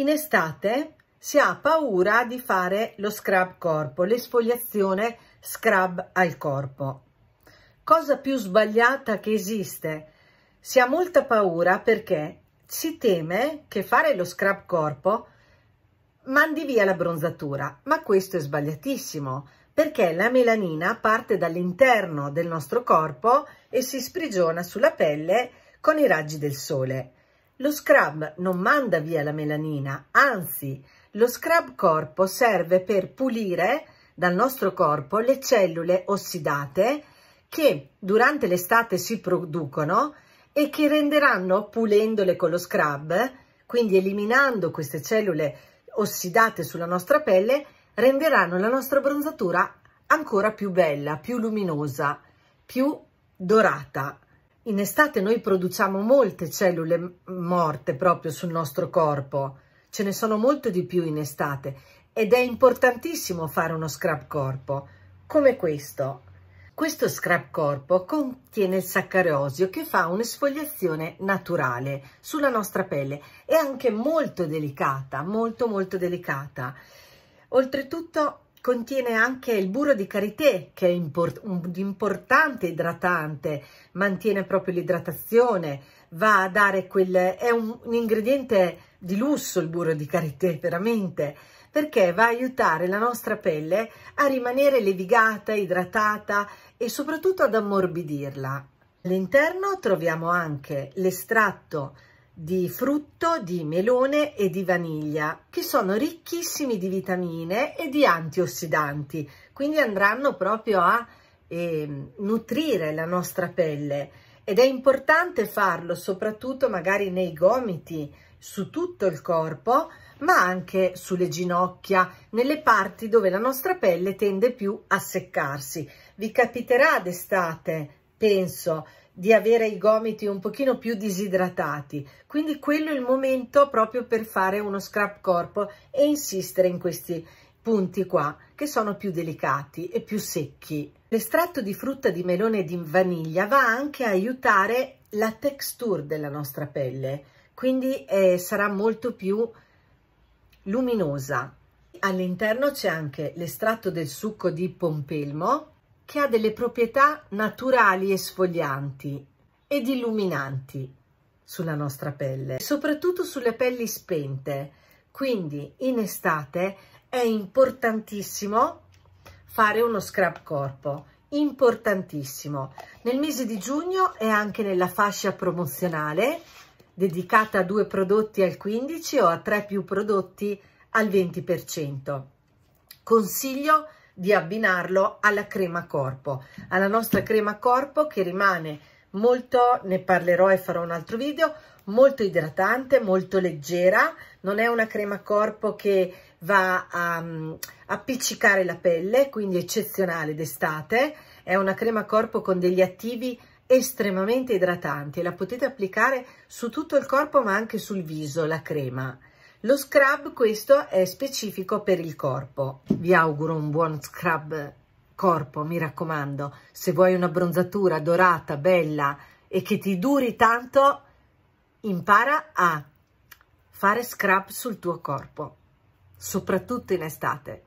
In estate si ha paura di fare lo scrub corpo, l'esfoliazione scrub al corpo. Cosa più sbagliata che esiste. Si ha molta paura perché si teme che fare lo scrub corpo mandi via la bronzatura, ma questo è sbagliatissimo perché la melanina parte dall'interno del nostro corpo e si sprigiona sulla pelle con i raggi del sole. Lo scrub non manda via la melanina, anzi lo scrub corpo serve per pulire dal nostro corpo le cellule ossidate che durante l'estate si producono e che renderanno, pulendole con lo scrub, quindi eliminando queste cellule ossidate sulla nostra pelle, renderanno la nostra bronzatura ancora più bella, più luminosa, più dorata in estate noi produciamo molte cellule morte proprio sul nostro corpo, ce ne sono molto di più in estate ed è importantissimo fare uno scrap corpo come questo. Questo scrap corpo contiene il saccarosio che fa un'esfoliazione naturale sulla nostra pelle È anche molto delicata, molto molto delicata. Oltretutto contiene anche il burro di karité che è import un importante idratante, mantiene proprio l'idratazione, va a dare quel... è un, un ingrediente di lusso il burro di karité, veramente, perché va a aiutare la nostra pelle a rimanere levigata, idratata e soprattutto ad ammorbidirla. All'interno troviamo anche l'estratto di frutto, di melone e di vaniglia, che sono ricchissimi di vitamine e di antiossidanti, quindi andranno proprio a eh, nutrire la nostra pelle ed è importante farlo soprattutto magari nei gomiti, su tutto il corpo, ma anche sulle ginocchia, nelle parti dove la nostra pelle tende più a seccarsi. Vi capiterà d'estate, penso, di avere i gomiti un pochino più disidratati, quindi quello è il momento proprio per fare uno scrap corpo e insistere in questi punti qua che sono più delicati e più secchi. L'estratto di frutta di melone e di vaniglia va anche a aiutare la texture della nostra pelle, quindi eh, sarà molto più luminosa. All'interno c'è anche l'estratto del succo di pompelmo che ha delle proprietà naturali e sfoglianti ed illuminanti sulla nostra pelle, soprattutto sulle pelli spente. Quindi in estate è importantissimo fare uno scrub corpo, importantissimo. Nel mese di giugno e anche nella fascia promozionale dedicata a due prodotti al 15 o a tre più prodotti al 20%. Consiglio di abbinarlo alla crema corpo, alla nostra crema corpo che rimane molto, ne parlerò e farò un altro video, molto idratante, molto leggera, non è una crema corpo che va a um, appiccicare la pelle, quindi eccezionale d'estate, è una crema corpo con degli attivi estremamente idratanti e la potete applicare su tutto il corpo ma anche sul viso, la crema. Lo scrub questo è specifico per il corpo. Vi auguro un buon scrub corpo, mi raccomando. Se vuoi una bronzatura dorata, bella e che ti duri tanto, impara a fare scrub sul tuo corpo, soprattutto in estate.